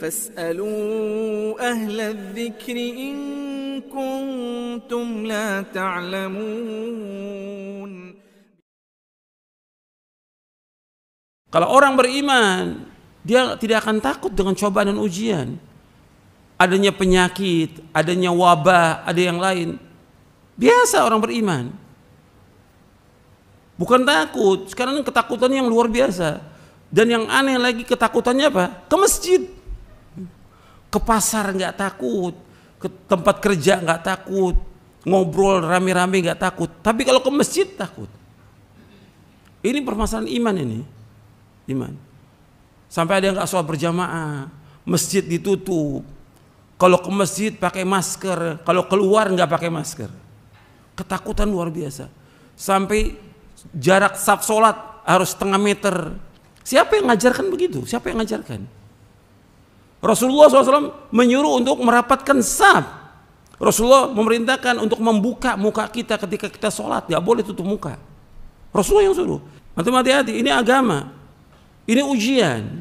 فاسألوا أهل الذكر إن كنتم لا تعلمون Kalau orang beriman, dia tidak akan takut dengan cobaan dan ujian. Adanya penyakit, adanya wabah, ada yang lain. Biasa orang beriman. Bukan takut, sekarang ketakutan yang luar biasa. Dan yang aneh lagi ketakutannya apa? Ke masjid ke pasar nggak takut, ke tempat kerja nggak takut, ngobrol rame-rame nggak takut. Tapi kalau ke masjid takut. Ini permasalahan iman ini, iman. Sampai ada yang nggak sholat berjamaah, masjid ditutup. Kalau ke masjid pakai masker, kalau keluar nggak pakai masker. Ketakutan luar biasa. Sampai jarak saf sholat harus setengah meter. Siapa yang ngajarkan begitu? Siapa yang ngajarkan? Rasulullah SAW menyuruh untuk merapatkan saf. Rasulullah memerintahkan untuk membuka muka kita ketika kita sholat, Tidak boleh tutup muka. Rasulullah yang suruh. Mati-mati hati ini agama, ini ujian.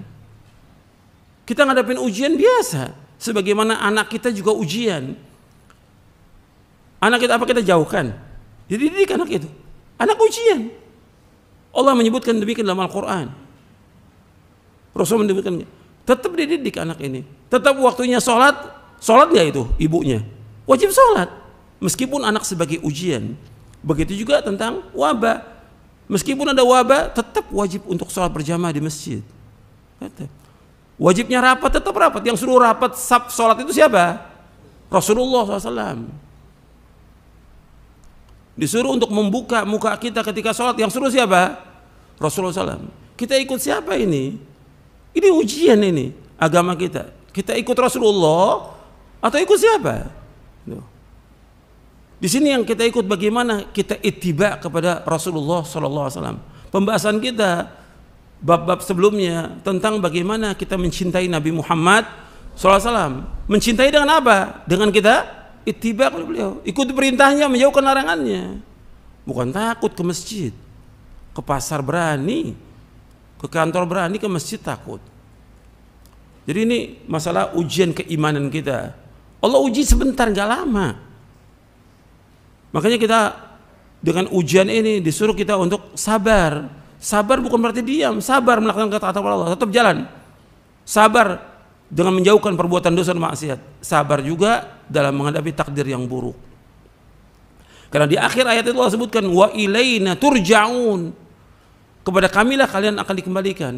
Kita ngadapin ujian biasa, sebagaimana anak kita juga ujian. Anak kita apa kita jauhkan? Jadi ya didik anak itu, anak ujian. Allah menyebutkan demikian dalam Al-Quran. Rasul menyebutkan tetap dididik anak ini. Tetap waktunya sholat, sholat nggak itu ibunya? Wajib sholat. Meskipun anak sebagai ujian. Begitu juga tentang wabah. Meskipun ada wabah, tetap wajib untuk sholat berjamaah di masjid. Tetap. Wajibnya rapat, tetap rapat. Yang suruh rapat sab sholat itu siapa? Rasulullah SAW disuruh untuk membuka muka kita ketika sholat yang suruh siapa Rasulullah SAW kita ikut siapa ini ini ujian ini agama kita. Kita ikut Rasulullah atau ikut siapa? Di sini yang kita ikut bagaimana kita ittiba kepada Rasulullah Sallallahu Alaihi Wasallam. Pembahasan kita bab-bab sebelumnya tentang bagaimana kita mencintai Nabi Muhammad Sallallahu Alaihi Wasallam. Mencintai dengan apa? Dengan kita ittiba kepada beliau, ikut perintahnya, menjauhkan larangannya. Bukan takut ke masjid, ke pasar berani, ke kantor berani, ke masjid takut. Jadi ini masalah ujian keimanan kita. Allah uji sebentar, nggak lama. Makanya kita dengan ujian ini disuruh kita untuk sabar. Sabar bukan berarti diam, sabar melakukan kata kata Allah, tetap jalan. Sabar dengan menjauhkan perbuatan dosa dan maksiat. Sabar juga dalam menghadapi takdir yang buruk. Karena di akhir ayat itu Allah sebutkan wa ilaina turja'un kepada kamilah kalian akan dikembalikan.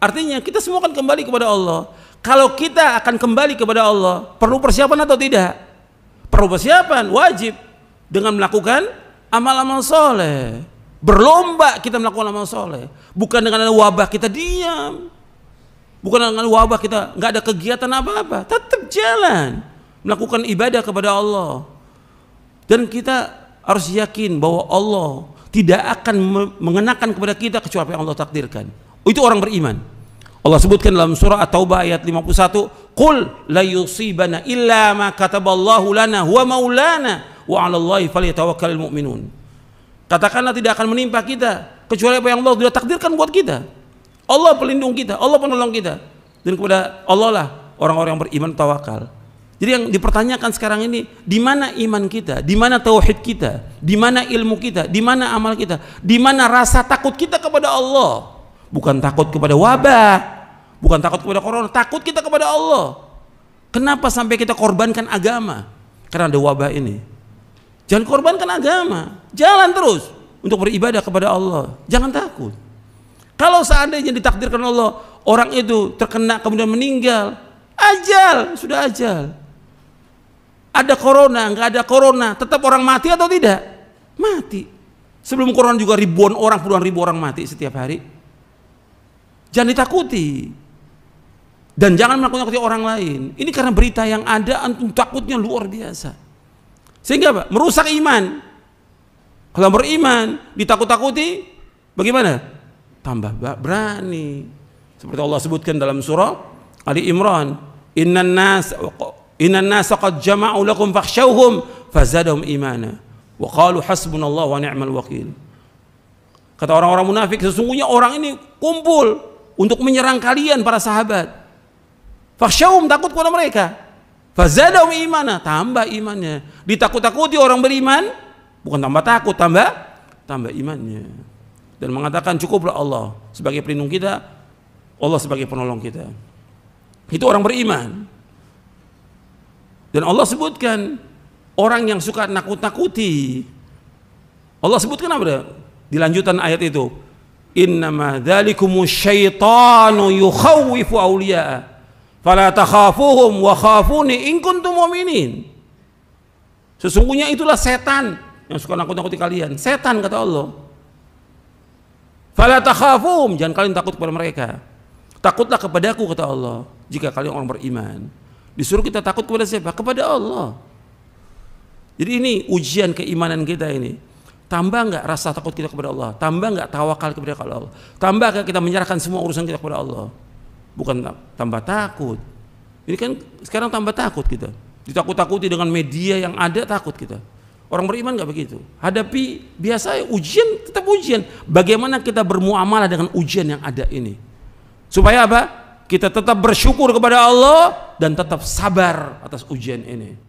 Artinya kita semua akan kembali kepada Allah. Kalau kita akan kembali kepada Allah, perlu persiapan atau tidak? Perlu persiapan, wajib dengan melakukan amal-amal soleh. Berlomba kita melakukan amal soleh, bukan dengan wabah kita diam, bukan dengan wabah kita nggak ada kegiatan apa-apa. Tetap jalan melakukan ibadah kepada Allah. Dan kita harus yakin bahwa Allah tidak akan mengenakan kepada kita kecuali apa yang Allah takdirkan. Itu orang beriman. Allah sebutkan dalam surah At-Taubah ayat 51, "Qul la yusibana illa ma kataballahu lana huwa maulana wa 'ala Allahi falyatawakkalul mu'minun." Katakanlah tidak akan menimpa kita kecuali apa yang Allah sudah takdirkan buat kita. Allah pelindung kita, Allah penolong kita. Dan kepada Allah lah orang-orang yang beriman tawakal. Jadi yang dipertanyakan sekarang ini, di mana iman kita, di mana tauhid kita, di mana ilmu kita, di mana amal kita, di mana rasa takut kita kepada Allah. Bukan takut kepada wabah, bukan takut kepada corona, takut kita kepada Allah. Kenapa sampai kita korbankan agama? Karena ada wabah ini. Jangan korbankan agama, jalan terus untuk beribadah kepada Allah. Jangan takut. Kalau seandainya ditakdirkan Allah, orang itu terkena kemudian meninggal, ajal, sudah ajal ada corona, nggak ada corona, tetap orang mati atau tidak? Mati. Sebelum corona juga ribuan orang, puluhan ribu orang mati setiap hari. Jangan ditakuti. Dan jangan menakuti orang lain. Ini karena berita yang ada, antum takutnya luar biasa. Sehingga apa? Merusak iman. Kalau beriman, ditakut-takuti, bagaimana? Tambah berani. Seperti Allah sebutkan dalam surah Ali Imran, Inna nas Inna nasa qad jama'u lakum fakhshawhum fazadahum imana wa qalu hasbunallahu wa ni'mal wakil. Kata orang-orang munafik, sesungguhnya orang ini kumpul untuk menyerang kalian para sahabat. Fakhshawhum takut kepada mereka. Fazadahum imana, tambah imannya. Ditakut-takuti orang beriman, bukan tambah takut, tambah tambah imannya. Dan mengatakan cukuplah Allah sebagai pelindung kita, Allah sebagai penolong kita. Itu orang beriman. Dan Allah sebutkan orang yang suka nakut-nakuti. Allah sebutkan apa? Di lanjutan ayat itu, "Innama dzalikumu syaitanu yukhawwifu awliya'a fala takhafuhum wa khafuni in kuntum mu'minin." Sesungguhnya itulah setan yang suka nakut-nakuti kalian. Setan kata Allah. Fala takhafuhum, jangan kalian takut kepada mereka. Takutlah kepadaku kata Allah jika kalian orang beriman. Disuruh kita takut kepada siapa? Kepada Allah. Jadi ini ujian keimanan kita ini. Tambah nggak rasa takut kita kepada Allah? Tambah nggak tawakal kepada Allah? Tambah nggak kita menyerahkan semua urusan kita kepada Allah? Bukan tambah takut. Ini kan sekarang tambah takut kita. Ditakut-takuti dengan media yang ada takut kita. Orang beriman nggak begitu. Hadapi biasa ya, ujian tetap ujian. Bagaimana kita bermuamalah dengan ujian yang ada ini? Supaya apa? kita tetap bersyukur kepada Allah dan tetap sabar atas ujian ini.